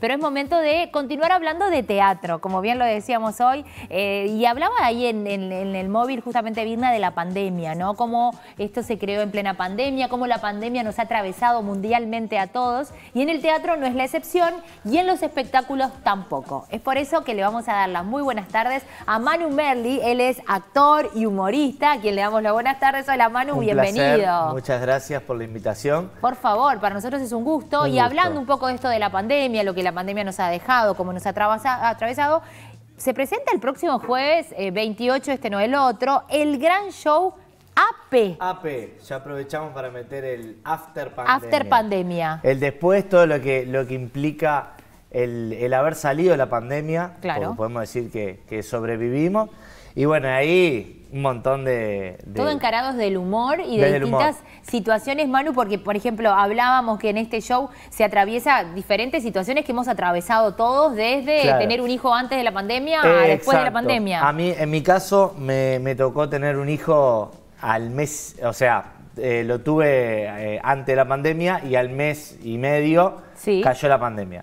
Pero es momento de continuar hablando de teatro, como bien lo decíamos hoy. Eh, y hablaba ahí en, el móvil justamente Virna de la pandemia, ¿no? Cómo esto se creó en plena pandemia, cómo la pandemia nos ha atravesado mundialmente a todos. Y en el teatro no es la excepción y en los espectáculos tampoco. Es por eso que le vamos a dar las muy buenas tardes a Manu Merli. Él es actor y humorista, a quien le damos las buenas tardes. Hola Manu, bienvenido. Muchas gracias por la invitación. Por favor, para nosotros es un gusto. y hablando un poco de esto de la pandemia, lo que la pandemia nos ha dejado, como nos ha atravesado. Se presenta el próximo jueves, 28, eh, este no el otro, el gran show AP. AP, ya aprovechamos para meter el after pandemia. After pandemia. El después, todo lo que, lo que implica el, haber salido de la pandemia, claro. podemos decir que sobrevivimos. Y bueno, ahí un montón de... Todo encarados del humor y de distintas situaciones, Manu, porque por ejemplo hablábamos que en este show se atraviesa diferentes situaciones que hemos atravesado todos, desde tener un hijo antes de la pandemia a después de la pandemia. A mí, en mi caso, me, tocó tener un hijo al mes, o sea, eh, lo tuve eh, antes de la pandemia y al mes y medio cayó la pandemia.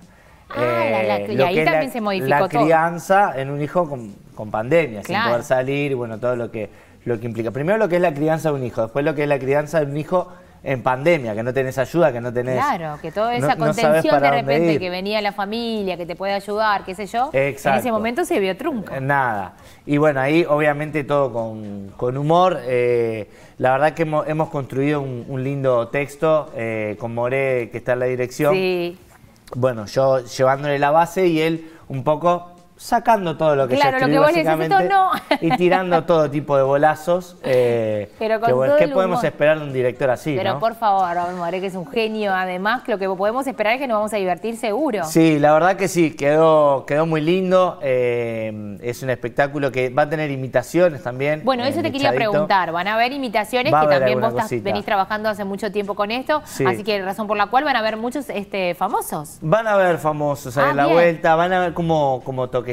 Ah, la, eh, y ahí también se modificó La crianza en un hijo con, pandemia, sin poder salir, bueno, todo lo que, lo que implica. Primero lo que es la crianza de un hijo, después lo que es la crianza de un hijo en pandemia, que no tenés ayuda, que no tenés... Claro, que toda esa contención de repente que venía la familia, que te puede ayudar, qué sé yo, en ese momento se vio trunca. Eh, nada. Y bueno, ahí obviamente todo con, humor. Eh, la verdad que hemos, construido un, lindo texto con More, que está en la dirección. Sí bueno, yo llevándole la base y él un poco sacando todo lo que claro, y tirando todo tipo de bolazos. Eh, pero que, ¿Qué podemos esperar de un director así? Pero por favor, Robert More, que es un genio, además, lo que podemos esperar es que nos vamos a divertir seguro. Sí, la verdad que sí, quedó, quedó muy lindo. Eh, es un espectáculo que va a tener imitaciones también. Bueno, eso te quería preguntar. Van a haber imitaciones, que también vos venís trabajando hace mucho tiempo con esto, así que razón por la cual van a haber muchos este, famosos. Van a haber famosos a ah, la vuelta, van a ver como, como toque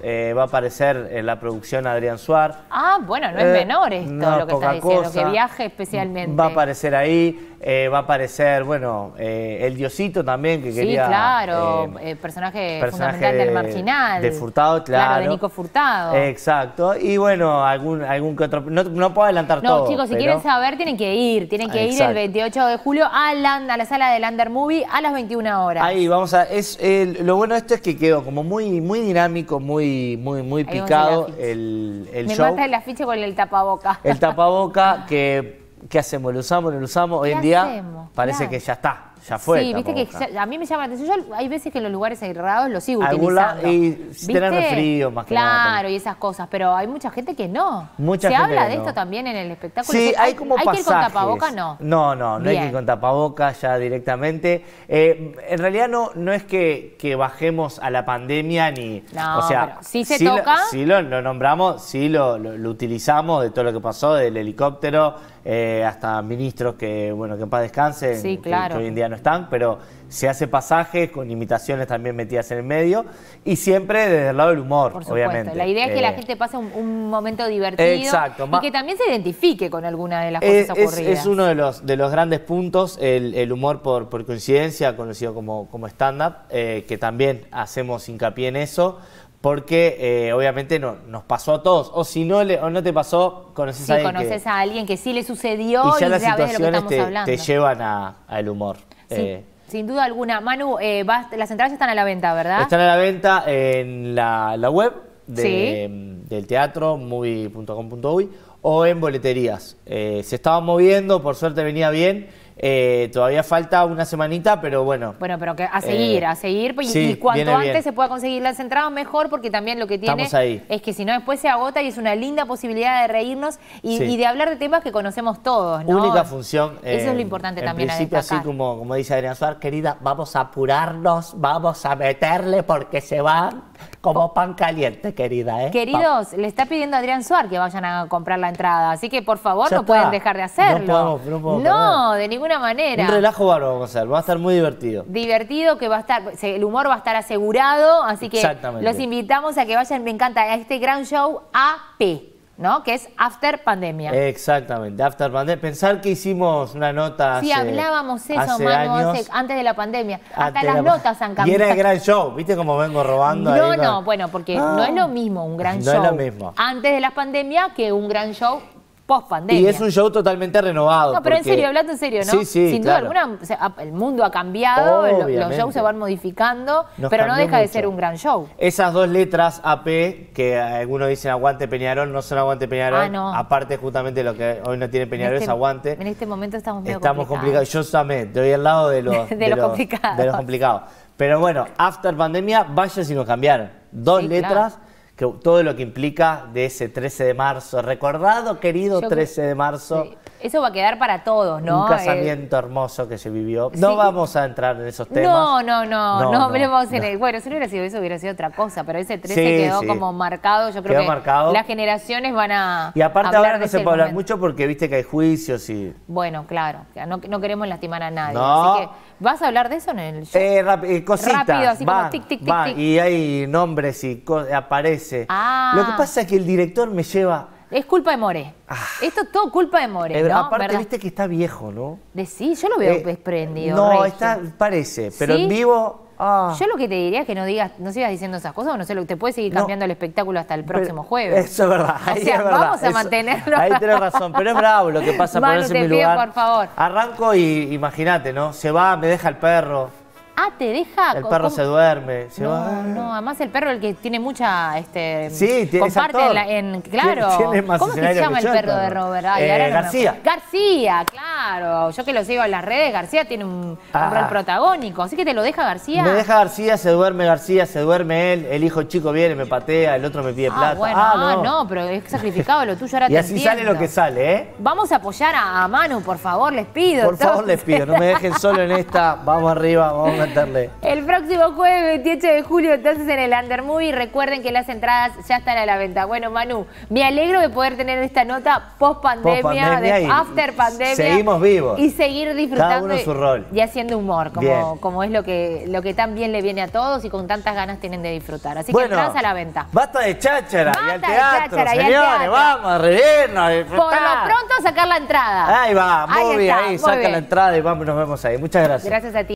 eh, va a aparecer en la producción Adrián Suárez. Ah, bueno, no es eh, menor esto lo que está diciendo, que viaje especialmente. Va a aparecer ahí, eh, va a aparecer, bueno, el Diosito también, que quería... Sí, claro, personaje, personaje, fundamental del marginal. De Furtado, claro. Claro, de Nico Furtado. Exacto, y bueno, algún, algún que otro... No, puedo adelantar todo. No, chicos, si quieren saber, tienen que ir, tienen que ir el 28 de julio a, a la sala de Lander Movie a las 21 horas. Ahí, vamos a... Es, lo bueno de esto es que quedó como muy, muy dinámico, muy, muy, muy picado el, el show. Me mata el afiche con el tapaboca. El tapaboca que, ¿qué hacemos? ¿Lo usamos? ¿No lo usamos? Hoy en día parece que ya está ya fue. Sí, viste que a mí me llama la atención. Yo hay veces que en los lugares errados los sigo utilizando. Y tener frío, más que claro, nada. Claro, y esas cosas. Pero hay mucha gente que no. Mucha Se habla de esto también en el espectáculo. Sí, hay como ¿Hay que ir con tapabocas? No. No, no, no hay que ir con tapabocas ya directamente. Eh, en realidad no, no es que, bajemos a la pandemia ni... o sea, si se sí toca... Lo, lo, nombramos, sí lo, utilizamos de todo lo que pasó, del helicóptero eh, hasta ministros que, bueno, que en paz descansen. Sí, claro. hoy en día no están, pero se hace pasajes con imitaciones también metidas en el medio y siempre desde el lado del humor, obviamente. La idea es que la eh, gente pase un, momento divertido y que también se identifique con alguna de las eh, cosas ocurridas. Es, uno de los, de los grandes puntos, el, humor por, por, coincidencia, conocido como, como stand-up, eh, que también hacemos hincapié en eso, porque obviamente no, nos pasó a todos. O si no, o no te pasó, conoces a alguien. que, sí le sucedió y, ya te, hablando. te llevan al humor. Eh, sin duda alguna. Manu, eh, las entradas están a la venta, ¿verdad? Están a la venta en la, web mm, del teatro, o en boleterías. Eh, se estaban moviendo, por suerte venía bien. Eh, todavía falta una semanita, pero bueno. Bueno, pero que a seguir, eh, a seguir. Pues, y, cuanto antes se pueda conseguir las entradas, mejor, porque también lo que tiene es que si no, después se agota y es una linda posibilidad de reírnos y, de hablar de temas que conocemos todos. Única función. Eso es lo eh, importante también. En principio, así como, dice Adrián Suárez, querida, vamos a apurarnos, vamos a meterle porque se va como pan caliente, querida. Queridos, le está pidiendo a Adrián Suárez que vayan a comprar la entrada, así que por favor no pueden dejar de hacerlo. No, podemos, no, no de alguna manera. Un relajo bárbaro vamos a hacer, va a estar muy divertido. Divertido, que va a estar, el humor va a estar asegurado, así que los invitamos a que vayan, me encanta, a este gran show AP. ¿no? Que es After Pandemia. Exactamente, After Pandemia. Pensar que hicimos una nota hace Sí, hablábamos eso, hace antes de la pandemia. Hasta las notas han cambiado. Y era el gran show, ¿viste cómo vengo robando? No, no, bueno, porque ah. no es lo mismo un gran show. mismo. Antes de la pandemia que un gran show y es un show totalmente renovado. No, pero en serio, hablando en serio, ¿no? Sí, sí, Sin duda alguna, el mundo ha cambiado, los shows se van modificando, pero no deja de ser un gran show. Esas dos letras AP, que algunos dicen aguante Peñarol, no son aguante Peñarol. Ah, Aparte, justamente lo que hoy no tiene Peñarol es este- aguante. En este momento estamos medio Estamos complicados. Yo también, estoy al lado de los, de, complicados. Pero bueno, after pandemia, vaya si nos cambiaron. Dos letras que, todo lo que implica de ese 13 de marzo. Recordado, querido 13 de marzo. Eso va a quedar para todos, ¿no? Un eh, casamiento hermoso que se vivió. No vamos a entrar en esos temas. No, no, no, no, Bueno, si hubiera sido eso, hubiera sido otra cosa, pero ese 13 quedó como marcado. Yo creo que las generaciones van a. Y aparte, ahora no se puede hablar mucho porque viste que hay juicios y. Bueno, claro, no, queremos lastimar a nadie. Así que, ¿vas a hablar de eso en el show? Eh, eh cositas. Rápido, así como tic, tic, tic, tic, Y hay nombres y aparece. Ah. Lo que pasa es que el director me lleva es culpa de More. Ah. Esto es todo culpa de More. Pero eh, ¿no? Aparte, viste que está viejo, ¿no? De sí, yo lo veo eh, desprendido. No, está, parece, pero en vivo. Ah. Yo lo que te diría es que no digas, no sigas diciendo esas cosas, o no sé, te puedes seguir cambiando el espectáculo hasta el próximo jueves. Eso es verdad, o sea, Vamos a mantenerlo. Ahí tenés razón, pero es bravo lo que pasa por ese lugar. mi pido, por favor. Arranco y imagínate, ¿no? Se va, me deja el perro. Ah, te deja. El perro se duerme. no, no, además el perro el que tiene mucha. Este, sí, tiene comparte en, Claro. ¿Cómo se llama el perro de Robert? Eh, García. García, claro. Yo que lo sigo en las redes, García tiene un, ah. rol protagónico. Así que te lo deja García. Me deja García, se duerme García, se duerme él. El hijo chico viene, me patea, el otro me pide ah, plata. Bueno, ah, no. no, pero es sacrificado lo tuyo ahora Y así sale lo que sale, ¿eh? Vamos a apoyar a, Manu, por favor, les pido. Por favor, les pido. No me dejen solo en esta. Vamos arriba, vamos el próximo jueves 28 de julio, entonces en el Movie. recuerden que las entradas ya están a la venta. Bueno, Manu, me alegro de poder tener esta nota post pandemia, after pandemia. Seguimos vivos. Y seguir disfrutando y haciendo humor, como, como es lo que, lo que tan bien le viene a todos y con tantas ganas tienen de disfrutar. Así que entradas a la venta. Basta de cháchara y al teatro, señores, vamos a Por lo pronto sacar la entrada. Ahí va, muy bien, ahí saca la entrada y vamos, nos vemos ahí. Muchas gracias. Gracias a ti.